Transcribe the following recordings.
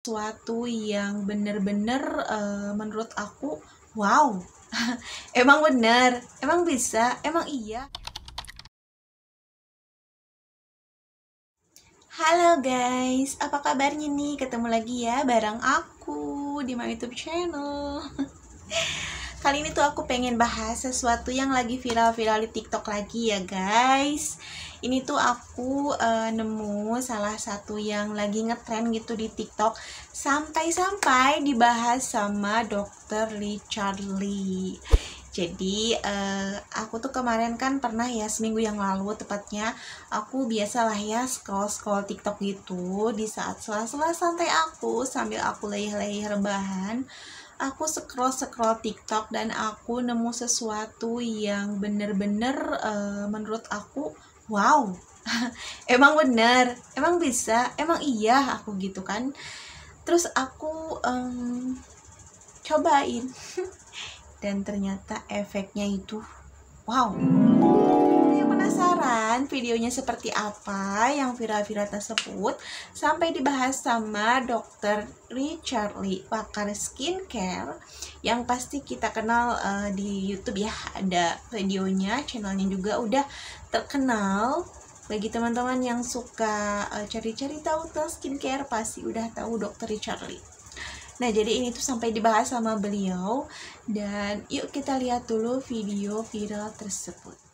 sesuatu yang bener-bener uh, menurut aku wow emang bener emang bisa emang iya Halo guys, apa kabarnya nih? Ketemu lagi ya bareng aku di my YouTube channel. Kali ini tuh aku pengen bahas sesuatu yang lagi viral-viral di TikTok lagi ya guys ini tuh aku uh, nemu salah satu yang lagi ngetren gitu di TikTok sampai-sampai dibahas sama Dr. Lee Charlie. Jadi uh, aku tuh kemarin kan pernah ya seminggu yang lalu tepatnya aku biasalah ya scroll-scroll TikTok gitu di saat sela-sela santai aku sambil aku leih-leih rebahan aku scroll-scroll TikTok dan aku nemu sesuatu yang bener-bener uh, menurut aku wow emang bener emang bisa emang iya aku gitu kan terus aku um, cobain dan ternyata efeknya itu wow penasaran videonya seperti apa yang viral-viral tersebut? Sampai dibahas sama Dokter Richard Lee, pakar skincare yang pasti kita kenal uh, di YouTube ya. Ada videonya, channelnya juga udah terkenal. Bagi teman-teman yang suka eh, cari-cari uh, tahu tentang skincare pasti udah tahu Dokter Richard Lee. Nah, jadi ini tuh sampai dibahas sama beliau dan yuk kita lihat dulu video viral tersebut.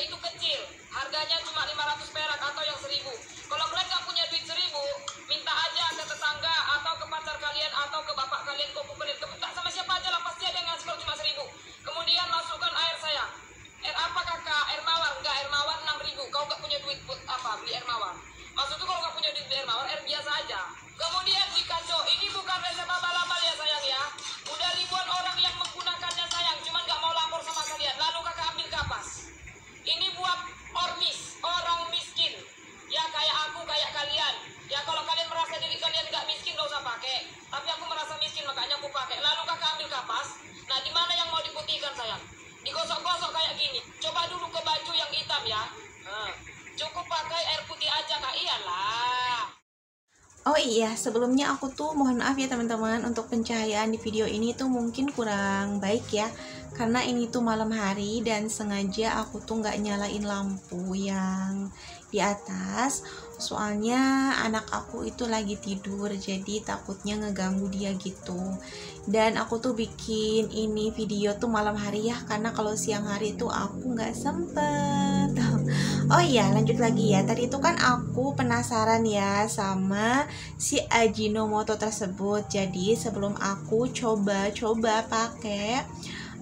itu kecil, harganya Cukup pakai air putih aja kak, iyalah. Oh iya, sebelumnya aku tuh mohon maaf ya teman-teman untuk pencahayaan di video ini tuh mungkin kurang baik ya Karena ini tuh malam hari dan sengaja aku tuh nggak nyalain lampu yang di atas soalnya anak aku itu lagi tidur jadi takutnya ngeganggu dia gitu dan aku tuh bikin ini video tuh malam hari ya karena kalau siang hari itu aku nggak sempet oh iya lanjut lagi ya tadi itu kan aku penasaran ya sama si Ajinomoto tersebut jadi sebelum aku coba-coba pakai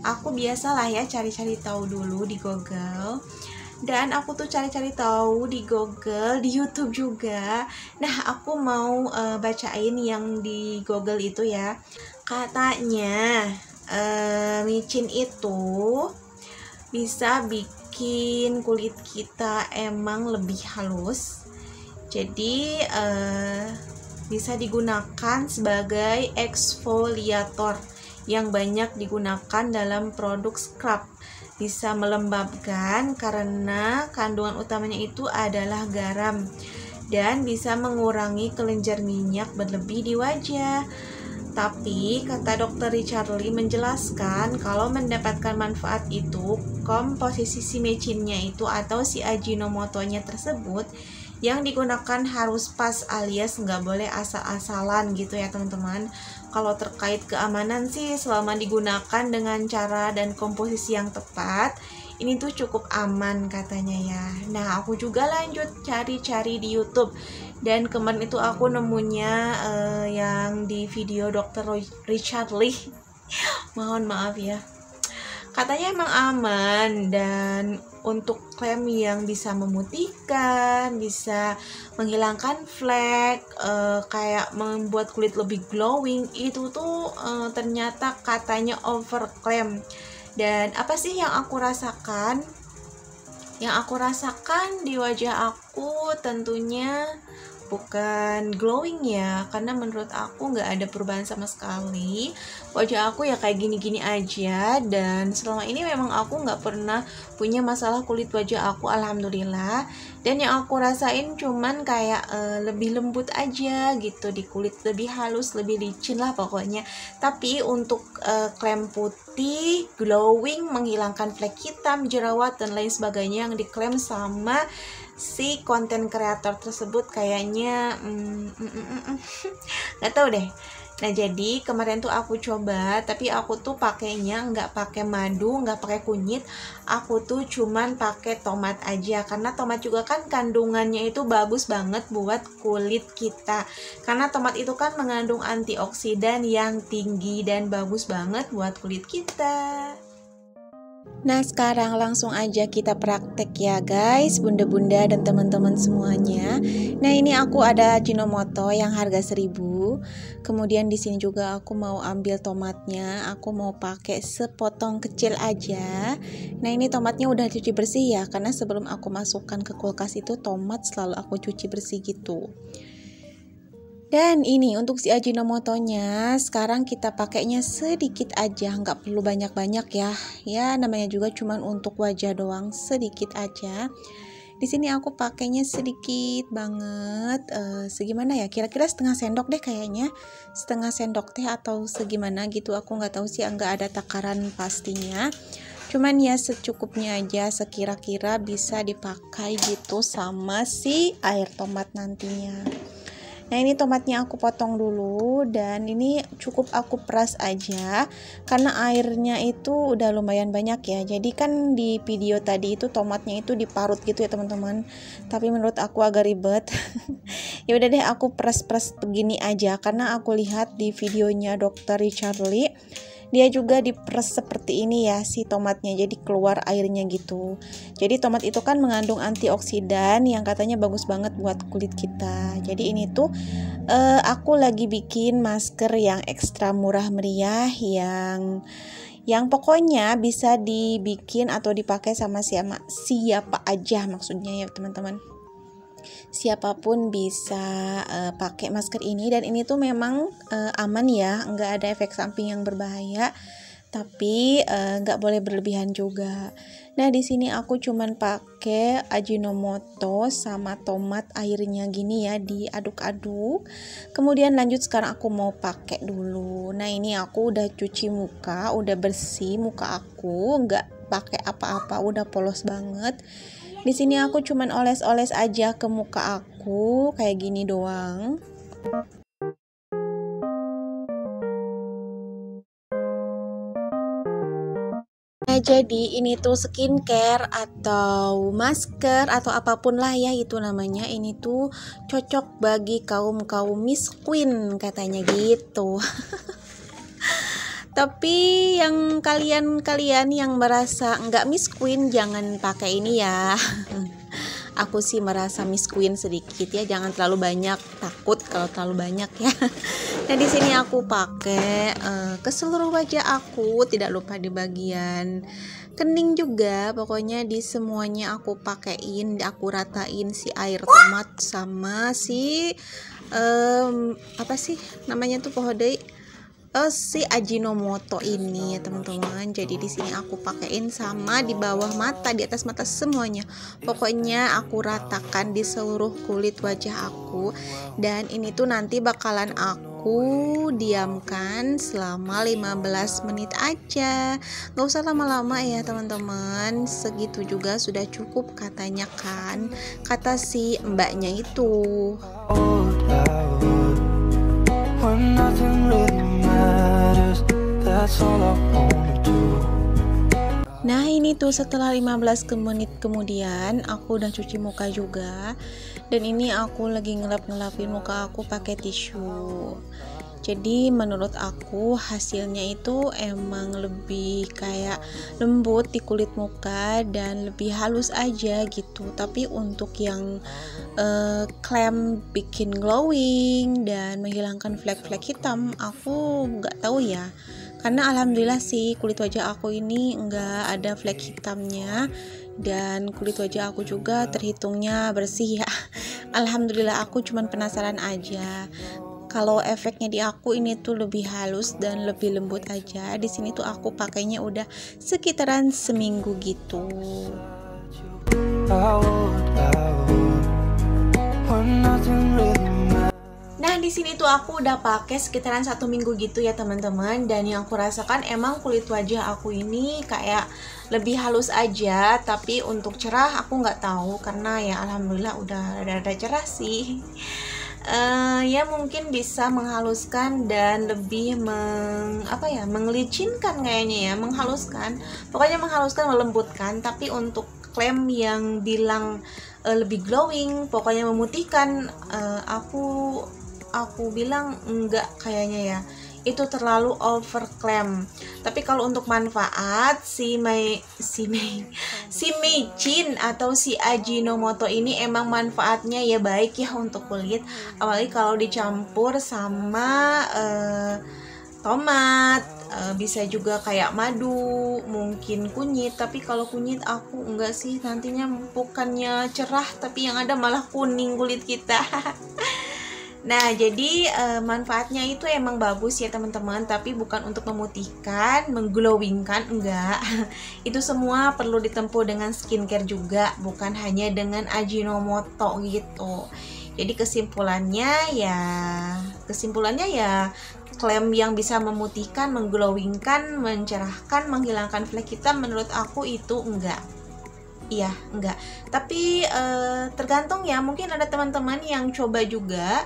aku biasalah ya cari-cari tahu dulu di Google dan aku tuh cari-cari tahu di Google di YouTube juga nah aku mau uh, bacain yang di Google itu ya katanya uh, micin itu bisa bikin kulit kita emang lebih halus jadi uh, bisa digunakan sebagai eksfoliator yang banyak digunakan dalam produk scrub bisa melembabkan karena kandungan utamanya itu adalah garam dan bisa mengurangi kelenjar minyak berlebih di wajah. Tapi kata dokter Richard Lee menjelaskan kalau mendapatkan manfaat itu komposisi si mecinnya itu atau si ajinomotonya tersebut yang digunakan harus pas alias nggak boleh asal-asalan gitu ya teman-teman kalau terkait keamanan sih selama digunakan dengan cara dan komposisi yang tepat ini tuh cukup aman katanya ya nah aku juga lanjut cari-cari di YouTube dan kemarin itu aku nemunya uh, yang di video dokter Richard Lee mohon maaf ya katanya emang aman dan untuk krem yang bisa memutihkan, bisa menghilangkan flek, uh, kayak membuat kulit lebih glowing itu tuh uh, ternyata katanya over overclaim. Dan apa sih yang aku rasakan? Yang aku rasakan di wajah aku tentunya bukan glowing ya karena menurut aku nggak ada perubahan sama sekali wajah aku ya kayak gini-gini aja dan selama ini memang aku nggak pernah punya masalah kulit wajah aku alhamdulillah dan yang aku rasain cuman kayak uh, lebih lembut aja gitu di kulit lebih halus lebih licin lah pokoknya tapi untuk uh, putih glowing menghilangkan flek hitam jerawat dan lain sebagainya yang diklaim sama si konten kreator tersebut kayaknya mm, mm, mm, mm, mm. nggak tahu deh nah jadi kemarin tuh aku coba tapi aku tuh pakainya nggak pakai madu nggak pakai kunyit aku tuh cuman pakai tomat aja karena tomat juga kan kandungannya itu bagus banget buat kulit kita karena tomat itu kan mengandung antioksidan yang tinggi dan bagus banget buat kulit kita Nah sekarang langsung aja kita praktek ya guys Bunda-bunda dan teman-teman semuanya Nah ini aku ada Cinomoto yang harga 1000 Kemudian di sini juga aku mau ambil tomatnya Aku mau pakai sepotong kecil aja Nah ini tomatnya udah cuci bersih ya Karena sebelum aku masukkan ke kulkas itu tomat selalu aku cuci bersih gitu dan ini untuk si Ajinomoto-nya, sekarang kita pakainya sedikit aja, nggak perlu banyak-banyak ya. Ya, namanya juga cuman untuk wajah doang, sedikit aja. Di sini aku pakainya sedikit banget, e, segimana ya? Kira-kira setengah sendok deh kayaknya, setengah sendok teh atau segimana gitu. Aku nggak tahu sih, nggak ada takaran pastinya. Cuman ya secukupnya aja, sekira-kira bisa dipakai gitu sama si air tomat nantinya. Nah ini tomatnya aku potong dulu dan ini cukup aku peras aja karena airnya itu udah lumayan banyak ya. Jadi kan di video tadi itu tomatnya itu diparut gitu ya teman-teman. Tapi menurut aku agak ribet. ya udah deh aku peras-peras begini aja karena aku lihat di videonya dokter Richard Lee dia juga diperes seperti ini ya si tomatnya jadi keluar airnya gitu jadi tomat itu kan mengandung antioksidan yang katanya bagus banget buat kulit kita jadi ini tuh uh, aku lagi bikin masker yang ekstra murah meriah yang yang pokoknya bisa dibikin atau dipakai sama siapa siapa aja maksudnya ya teman-teman siapapun bisa uh, pakai masker ini dan ini tuh memang uh, aman ya nggak ada efek samping yang berbahaya tapi uh, nggak boleh berlebihan juga nah di sini aku cuman pakai ajinomoto sama tomat airnya gini ya diaduk-aduk kemudian lanjut sekarang aku mau pakai dulu nah ini aku udah cuci muka udah bersih muka aku nggak pakai apa-apa udah polos banget di sini aku cuman oles-oles aja ke muka aku kayak gini doang. Nah, jadi ini tuh skincare atau masker atau apapun lah ya itu namanya. Ini tuh cocok bagi kaum-kaum Miss Queen katanya gitu. tapi yang kalian-kalian yang merasa nggak Miss Queen jangan pakai ini ya aku sih merasa Miss Queen sedikit ya jangan terlalu banyak takut kalau terlalu banyak ya nah di sini aku pakai uh, eh, ke seluruh wajah aku tidak lupa di bagian kening juga pokoknya di semuanya aku pakaiin. aku ratain si air tomat sama si um, apa sih namanya tuh pohodei uh, si Ajinomoto ini ya teman-teman. Jadi di sini aku pakein sama di bawah mata, di atas mata semuanya. Pokoknya aku ratakan di seluruh kulit wajah aku dan ini tuh nanti bakalan aku aku diamkan selama 15 menit aja nggak usah lama-lama ya teman-teman segitu juga sudah cukup katanya kan kata si mbaknya itu oh. Nah ini tuh setelah 15 menit kemudian aku udah cuci muka juga dan ini aku lagi ngelap-ngelapin muka aku pakai tisu jadi menurut aku hasilnya itu emang lebih kayak lembut di kulit muka dan lebih halus aja gitu tapi untuk yang uh, bikin glowing dan menghilangkan flek-flek hitam aku nggak tahu ya karena alhamdulillah sih kulit wajah aku ini enggak ada flek hitamnya dan kulit wajah aku juga terhitungnya bersih ya alhamdulillah aku cuman penasaran aja kalau efeknya di aku ini tuh lebih halus dan lebih lembut aja di sini tuh aku pakainya udah sekitaran seminggu gitu I won't, I Nah, di sini tuh aku udah pakai sekitaran satu minggu gitu ya teman-teman. Dan yang aku rasakan emang kulit wajah aku ini kayak lebih halus aja. Tapi untuk cerah aku nggak tahu karena ya alhamdulillah udah ada cerah sih. Uh, ya mungkin bisa menghaluskan dan lebih meng, apa ya menglicinkan kayaknya ya menghaluskan pokoknya menghaluskan melembutkan tapi untuk klaim yang bilang uh, lebih glowing pokoknya memutihkan uh, aku aku bilang enggak kayaknya ya itu terlalu overclaim. Tapi kalau untuk manfaat si Mei si Mei si Meijin atau si Ajinomoto ini emang manfaatnya ya baik ya untuk kulit. Apalagi kalau dicampur sama uh, tomat, uh, bisa juga kayak madu, mungkin kunyit. Tapi kalau kunyit aku enggak sih nantinya bukannya cerah tapi yang ada malah kuning kulit kita. Nah, jadi e, manfaatnya itu emang bagus ya teman-teman, tapi bukan untuk memutihkan, mengglowingkan, enggak. itu semua perlu ditempuh dengan skincare juga, bukan hanya dengan Ajinomoto gitu. Jadi kesimpulannya ya, kesimpulannya ya klaim yang bisa memutihkan, mengglowingkan, mencerahkan, menghilangkan flek hitam menurut aku itu enggak iya enggak tapi uh, tergantung ya mungkin ada teman-teman yang coba juga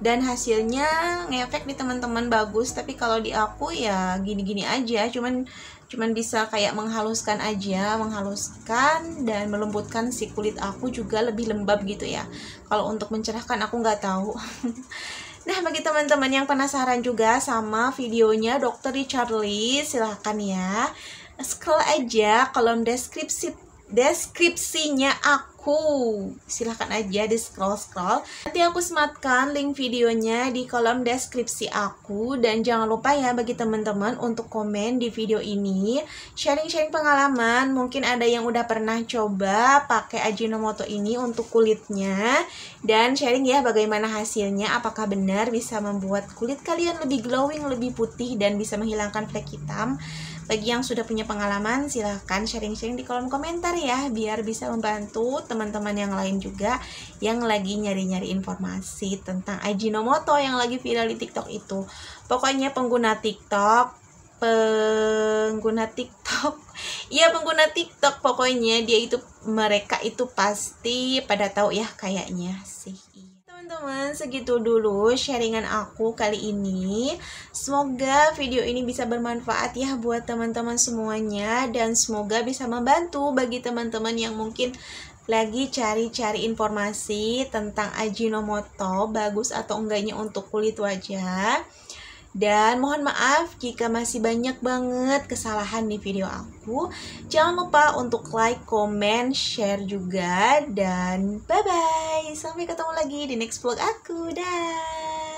dan hasilnya ngefek di teman-teman bagus tapi kalau di aku ya gini-gini aja cuman cuman bisa kayak menghaluskan aja menghaluskan dan melembutkan si kulit aku juga lebih lembab gitu ya kalau untuk mencerahkan aku nggak tahu Nah bagi teman-teman yang penasaran juga sama videonya Dr. Richard Lee silahkan ya Scroll aja kolom deskripsi deskripsinya aku. Silahkan aja di scroll-scroll. Nanti aku sematkan link videonya di kolom deskripsi aku. Dan jangan lupa ya bagi teman-teman untuk komen di video ini. Sharing-sharing pengalaman. Mungkin ada yang udah pernah coba pakai Ajinomoto ini untuk kulitnya. Dan sharing ya bagaimana hasilnya. Apakah benar bisa membuat kulit kalian lebih glowing, lebih putih, dan bisa menghilangkan flek hitam. Bagi yang sudah punya pengalaman, silahkan sharing-sharing di kolom komentar ya, biar bisa membantu teman-teman yang lain juga yang lagi nyari-nyari informasi tentang Ajinomoto yang lagi viral di TikTok itu. Pokoknya pengguna TikTok, pengguna TikTok, ya pengguna TikTok pokoknya dia itu mereka itu pasti pada tahu ya kayaknya sih teman-teman, segitu dulu sharingan aku kali ini. Semoga video ini bisa bermanfaat ya buat teman-teman semuanya dan semoga bisa membantu bagi teman-teman yang mungkin lagi cari-cari informasi tentang Ajinomoto bagus atau enggaknya untuk kulit wajah. Dan mohon maaf jika masih banyak banget kesalahan di video aku. Jangan lupa untuk like, comment, share juga. Dan bye-bye. Sampai ketemu lagi di next vlog aku. Dah.